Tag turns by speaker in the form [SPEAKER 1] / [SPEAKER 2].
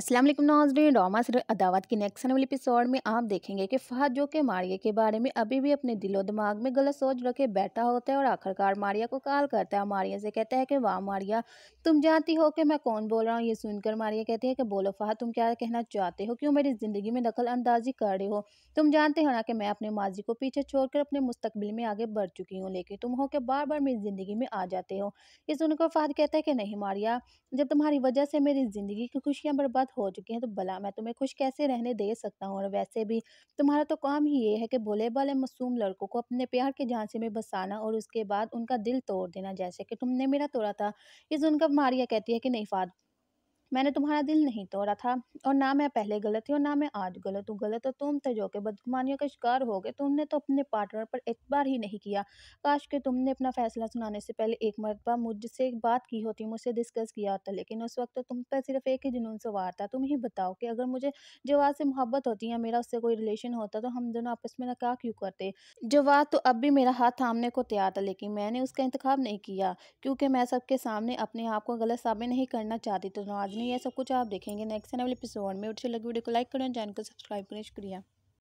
[SPEAKER 1] असलम नाजरीन डोमा सर अदावत की नेक्स्ट वाले एपिसोड में आप देखेंगे कि फहद जो कि मारिया के बारे में अभी भी अपने दिलो दिमाग में गलत सोच रखे बैठा होता है और आखिरकार मारिया को कॉल करता है मारिया से कहता है कि वाह मारिया तुम जानती हो कि मैं कौन बोल रहा हूँ ये सुनकर मारिया कहती है कि बोलो फहद तुम क्या कहना चाहते हो क्यों मेरी ज़िंदगी में दखल अंदाजी कर रहे हो तुम जानते हो ना कि मैं अपने माजी को पीछे छोड़कर अपने मुस्तबिल में आगे बढ़ चुकी हूँ लेकिन तुम हो कि बार बार मेरी ज़िंदगी में आ जाते हो ये सुनकर फहद कहता है कि नहीं मारिया जब तुम्हारी वजह से मेरी ज़िंदगी की खुशियाँ बर्बाद मुलाकात हो चुकी है तो भला मैं तुम्हें खुश कैसे रहने दे सकता हूँ और वैसे भी तुम्हारा तो काम ही ये है कि भोले भाले मासूम लड़कों को अपने प्यार के झांसे में बसाना और उसके बाद उनका दिल तोड़ देना जैसे कि तुमने मेरा तोड़ा था इस उनका मारिया कहती है कि नहीं फाद मैंने तुम्हारा दिल नहीं तोड़ा था और ना मैं पहले गलत थी और ना मैं आज गलत हूँ गलत और तो तुम थे जो कि बदगुमानियों का शिकार हो गए तुमने तो अपने पार्टनर पर एतबार ही नहीं किया काश के तुमने अपना फैसला सुनाने से पहले एक मरतबा मुझसे बात की होती मुझसे डिस्कस किया होता लेकिन उस वक्त तो तुम पर सिर्फ एक ही जुनून सवार था तुम ही बताओ कि अगर मुझे जवाब से मोहब्बत होती या मेरा उससे कोई रिलेशन होता तो हम दोनों आपस में क्या क्यों करते जवाब तो अब भी मेरा हाथ थामने को तैयार था लेकिन मैंने उसका इंतखब नहीं किया क्योंकि मैं सबके सामने अपने आप को गलत साबित नहीं करना चाहती तो नाजनी हैं यह सब कुछ आप देखेंगे नेक्स्ट आने वाले एपिसोड में उठे लगी वीडियो को लाइक करें चैनल को सब्सक्राइब करें शुक्रिया